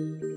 thank you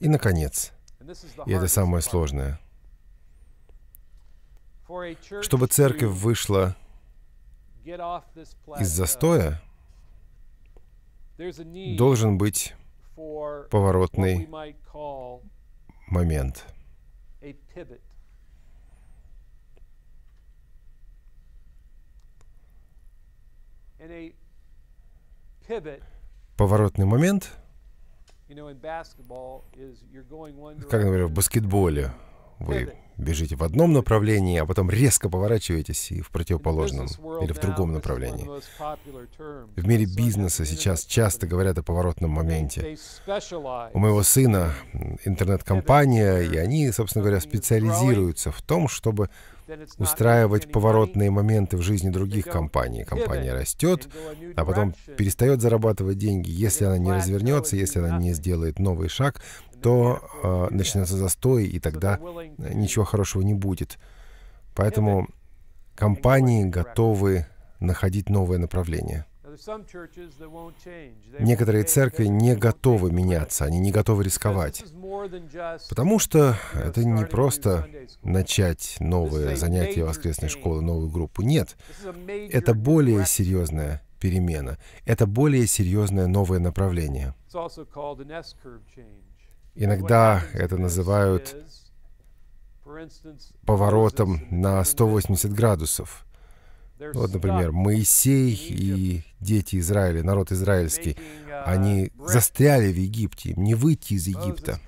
И, наконец, и это самое сложное, чтобы церковь вышла из застоя, должен быть поворотный момент. Поворотный момент как, например, в баскетболе. Вы бежите в одном направлении, а потом резко поворачиваетесь и в противоположном или в другом направлении. В мире бизнеса сейчас часто говорят о поворотном моменте. У моего сына интернет-компания, и они, собственно говоря, специализируются в том, чтобы устраивать поворотные моменты в жизни других компаний. Компания растет, а потом перестает зарабатывать деньги, если она не развернется, если она не сделает новый шаг, то э, начнется застой, и тогда э, ничего хорошего не будет. Поэтому компании готовы находить новое направление. Некоторые церкви не готовы меняться, они не готовы рисковать. Потому что это не просто начать новое занятие воскресной школы, новую группу. Нет, это более серьезная перемена. Это более серьезное новое направление. Иногда это называют поворотом на 180 градусов. Вот, например, Моисей и дети Израиля, народ израильский, они застряли в Египте, не выйти из Египта.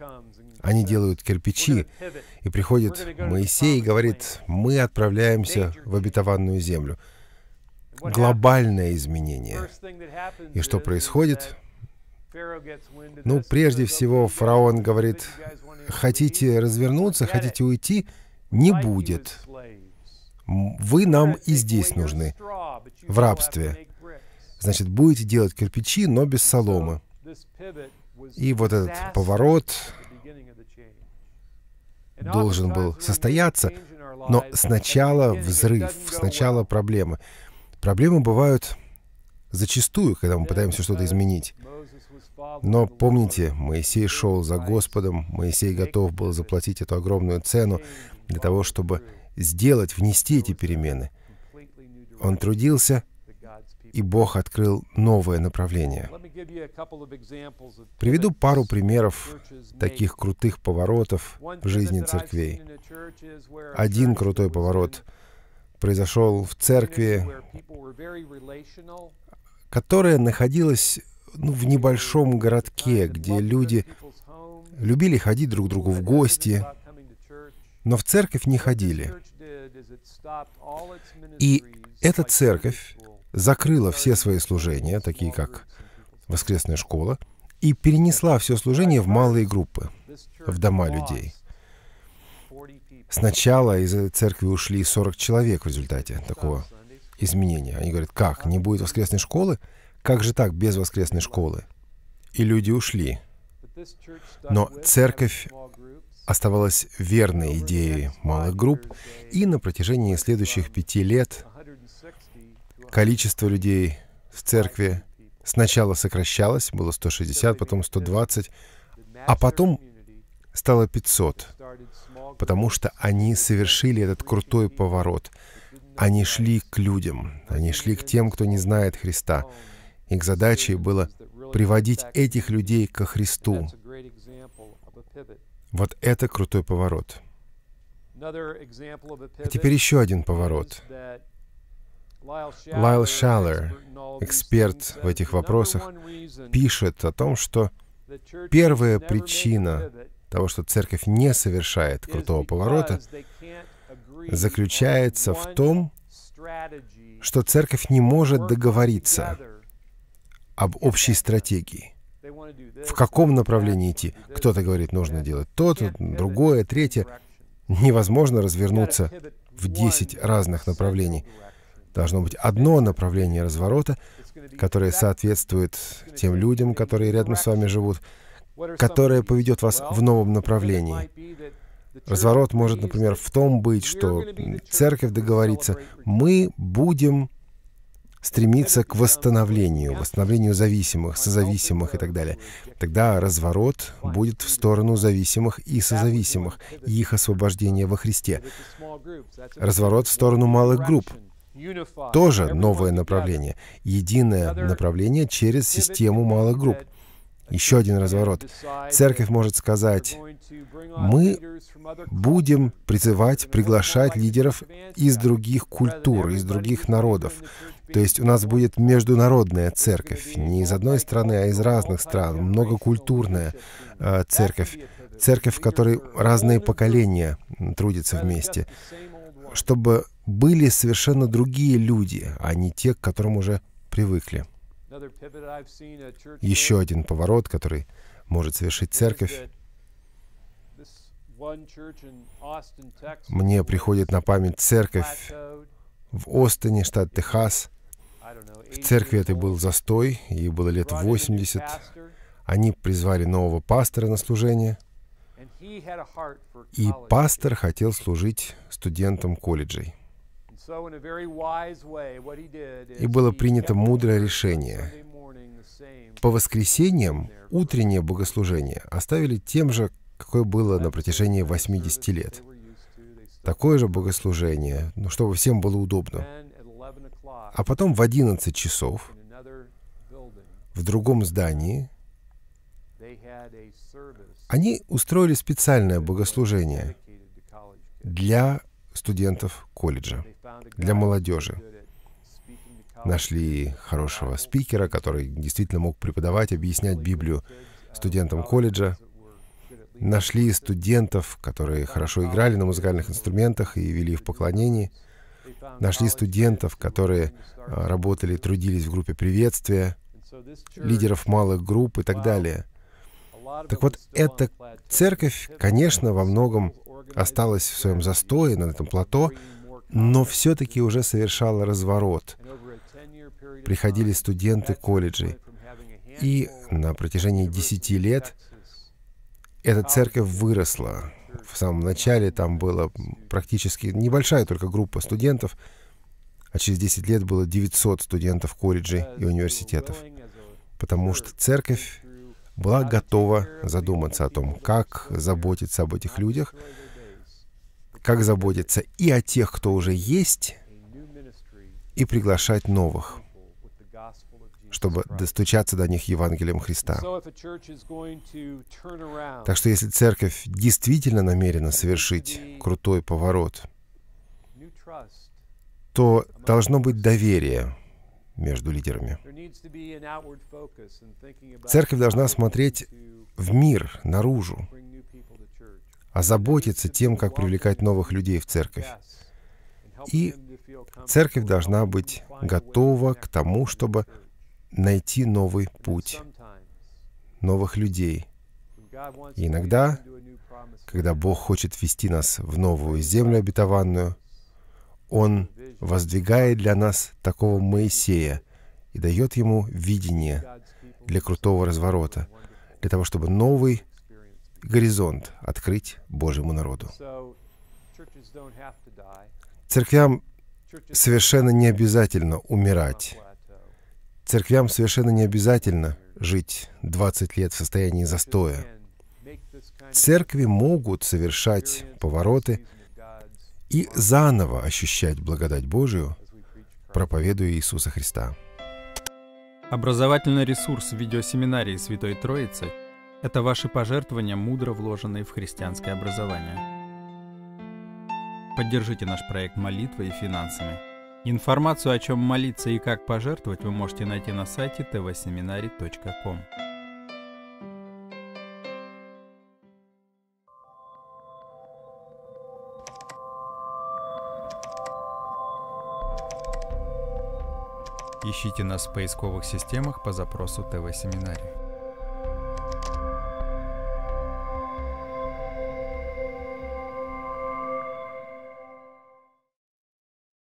Они делают кирпичи, и приходит Моисей и говорит, мы отправляемся в обетованную землю. Глобальное изменение. И что происходит? Ну, прежде всего, фараон говорит, хотите развернуться, хотите уйти, не будет. Вы нам и здесь нужны, в рабстве. Значит, будете делать кирпичи, но без соломы. И вот этот поворот должен был состояться, но сначала взрыв, сначала проблемы. Проблемы бывают зачастую, когда мы пытаемся что-то изменить. Но помните, Моисей шел за Господом, Моисей готов был заплатить эту огромную цену для того, чтобы сделать, внести эти перемены. Он трудился, и Бог открыл новое направление. Приведу пару примеров таких крутых поворотов в жизни церквей. Один крутой поворот произошел в церкви, которая находилась ну, в небольшом городке, где люди любили ходить друг к другу в гости, но в церковь не ходили. И эта церковь закрыла все свои служения, такие как воскресная школа, и перенесла все служение в малые группы, в дома людей. Сначала из церкви ушли 40 человек в результате такого изменения. Они говорят, как, не будет воскресной школы? Как же так без воскресной школы? И люди ушли. Но церковь оставалась верной идее малых групп, и на протяжении следующих пяти лет количество людей в церкви сначала сокращалось, было 160, потом 120, а потом стало 500, потому что они совершили этот крутой поворот. Они шли к людям, они шли к тем, кто не знает Христа. Их задачей было приводить этих людей ко Христу. Вот это крутой поворот. А теперь еще один поворот. Лайл Шаллер, эксперт в этих вопросах, пишет о том, что первая причина того, что церковь не совершает крутого поворота, заключается в том, что церковь не может договориться — об общей стратегии. В каком направлении идти? Кто-то говорит, нужно делать то, то, другое, третье. Невозможно развернуться в 10 разных направлений. Должно быть одно направление разворота, которое соответствует тем людям, которые рядом с вами живут, которое поведет вас в новом направлении. Разворот может, например, в том быть, что церковь договорится, мы будем стремиться к восстановлению, восстановлению зависимых, созависимых и так далее. Тогда разворот будет в сторону зависимых и созависимых, и их освобождения во Христе. Разворот в сторону малых групп. Тоже новое направление. Единое направление через систему малых групп. Еще один разворот. Церковь может сказать, мы будем призывать, приглашать лидеров из других культур, из других народов. То есть у нас будет международная церковь, не из одной страны, а из разных стран, многокультурная э, церковь, церковь, в которой разные поколения трудятся вместе, чтобы были совершенно другие люди, а не те, к которым уже привыкли. Еще один поворот, который может совершить церковь. Мне приходит на память церковь в Остине, штат Техас. В церкви это был застой, ей было лет 80. Они призвали нового пастора на служение. И пастор хотел служить студентам колледжей. И было принято мудрое решение. По воскресеньям утреннее богослужение оставили тем же, какое было на протяжении 80 лет. Такое же богослужение, ну, чтобы всем было удобно. А потом в 11 часов в другом здании они устроили специальное богослужение для студентов колледжа для молодежи. Нашли хорошего спикера, который действительно мог преподавать, объяснять Библию студентам колледжа. Нашли студентов, которые хорошо играли на музыкальных инструментах и вели в поклонении. Нашли студентов, которые а, работали, трудились в группе приветствия, лидеров малых групп и так далее. Так вот, эта церковь, конечно, во многом осталась в своем застое на этом плато, но все-таки уже совершала разворот. Приходили студенты колледжей. И на протяжении 10 лет эта церковь выросла. В самом начале там была практически небольшая только группа студентов, а через 10 лет было 900 студентов колледжей и университетов. Потому что церковь была готова задуматься о том, как заботиться об этих людях, как заботиться и о тех, кто уже есть, и приглашать новых, чтобы достучаться до них Евангелием Христа. Так что если церковь действительно намерена совершить крутой поворот, то должно быть доверие между лидерами. Церковь должна смотреть в мир, наружу, озаботиться тем, как привлекать новых людей в церковь. И церковь должна быть готова к тому, чтобы найти новый путь, новых людей. И иногда, когда Бог хочет вести нас в новую землю обетованную, Он воздвигает для нас такого Моисея и дает ему видение для крутого разворота, для того, чтобы новый горизонт открыть Божьему народу. Церквям совершенно не обязательно умирать. Церквям совершенно не обязательно жить 20 лет в состоянии застоя. Церкви могут совершать повороты и заново ощущать благодать Божию, проповедуя Иисуса Христа. Образовательный ресурс видеосеминарии Святой Троицы – это ваши пожертвования, мудро вложенные в христианское образование. Поддержите наш проект молитвой и финансами. Информацию, о чем молиться и как пожертвовать, вы можете найти на сайте tvseminary.com. Ищите нас в поисковых системах по запросу ТВ-семинарий.